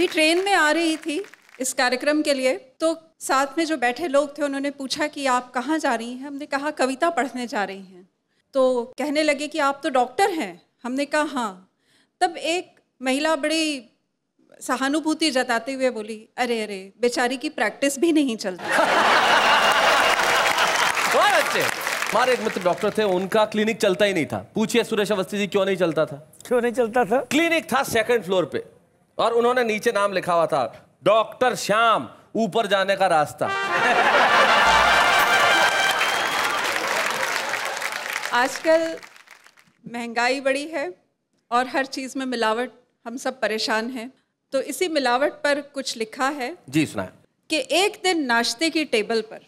अभी ट्रेन में आ रही थी इस कार्यक्रम के लिए तो साथ में जो बैठे लोग थे उन्होंने पूछा कि आप कहाँ जा रही हैं हमने कहा कविता पढ़ने जा रही हैं तो कहने लगे कि आप तो डॉक्टर हैं हमने कहा हाँ तब एक महिला बड़ी सहानुभूति जताते हुए बोली अरे अरे बेचारी की प्रैक्टिस भी नहीं चलती हमारे एक मित्र डॉक्टर थे उनका क्लिनिक चलता ही नहीं था पूछिए सुरेश अवस्थी जी क्यों नहीं चलता था क्यों नहीं चलता था क्लिनिक था सेकंड फ्लोर पे और उन्होंने नीचे नाम लिखा हुआ था डॉक्टर श्याम ऊपर जाने का रास्ता आजकल महंगाई बड़ी है और हर चीज़ में मिलावट हम सब परेशान हैं तो इसी मिलावट पर कुछ लिखा है जी सुना है। कि एक दिन नाश्ते की टेबल पर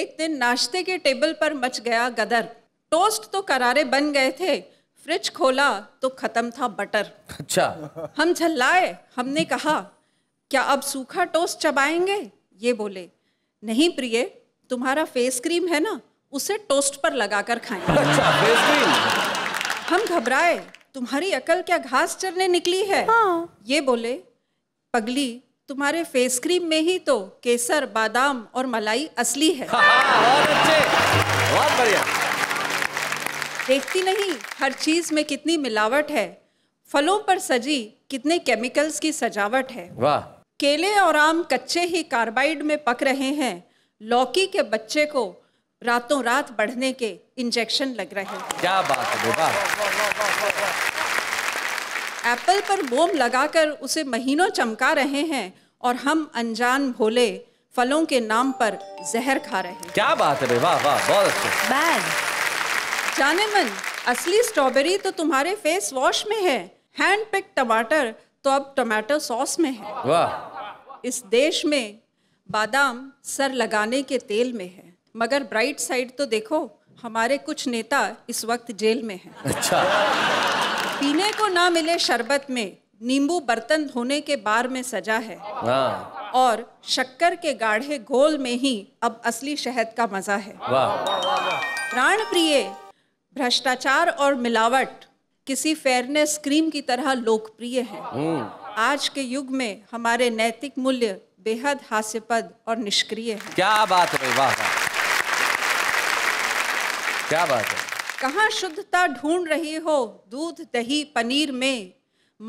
एक दिन नाश्ते के टेबल पर मच गया गदर टोस्ट तो करारे बन गए थे फ्रिज खोला तो खत्म था बटर अच्छा हम झल्लाए हमने कहा क्या अब सूखा टोस्ट चबाएंगे ये बोले नहीं प्रिय तुम्हारा फेस क्रीम है ना उसे टोस्ट पर लगाकर खाएं अच्छा फेस क्रीम हम घबराए तुम्हारी अकल क्या घास चरने निकली है हाँ। ये बोले पगली तुम्हारे फेस क्रीम में ही तो केसर बादाम और मलाई असली है हाँ, हाँ बहुत अच्छे बहुत बढ़िया देखती नहीं हर चीज में कितनी मिलावट है फलों पर सजी कितने केमिकल्स की सजावट है वाह केले और आम कच्चे ही कार्बाइड में पक रहे हैं लौकी के बच्चे को रातों रात बढ़ने के इंजेक्शन लग रहे हैं क्या बात है एप्पल पर बोम लगाकर उसे महीनों चमका रहे हैं और हम अनजान भोले फलों के नाम पर जहर खा रहे हैं क्या बात है वाह वाह बहुत अच्छा जाने मन असली स्ट्रॉबेरी तो तुम्हारे फेस वॉश में है हैंड पिक टमाटर तो अब टमाटो सॉस में है वाह इस देश में बादाम सर लगाने के तेल में है मगर ब्राइट साइड तो देखो हमारे कुछ नेता इस वक्त जेल में हैं अच्छा पीने को ना मिले शरबत में नींबू बर्तन धोने के बार में सजा है हाँ। और शक्कर के गाढ़े घोल में ही अब असली शहद का मजा है वाह प्राण प्रिय भ्रष्टाचार और मिलावट किसी फेयरनेस क्रीम की तरह लोकप्रिय है आज के युग में हमारे नैतिक मूल्य बेहद हास्यपद और निष्क्रिय है क्या बात है वाह क्या बात है कहाँ शुद्धता ढूंढ रही हो दूध दही पनीर में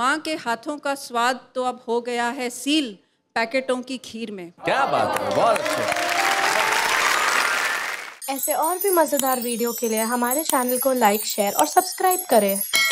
माँ के हाथों का स्वाद तो अब हो गया है सील पैकेटों की खीर में क्या बात है बहुत अच्छा ऐसे और भी मज़ेदार वीडियो के लिए हमारे चैनल को लाइक शेयर और सब्सक्राइब करें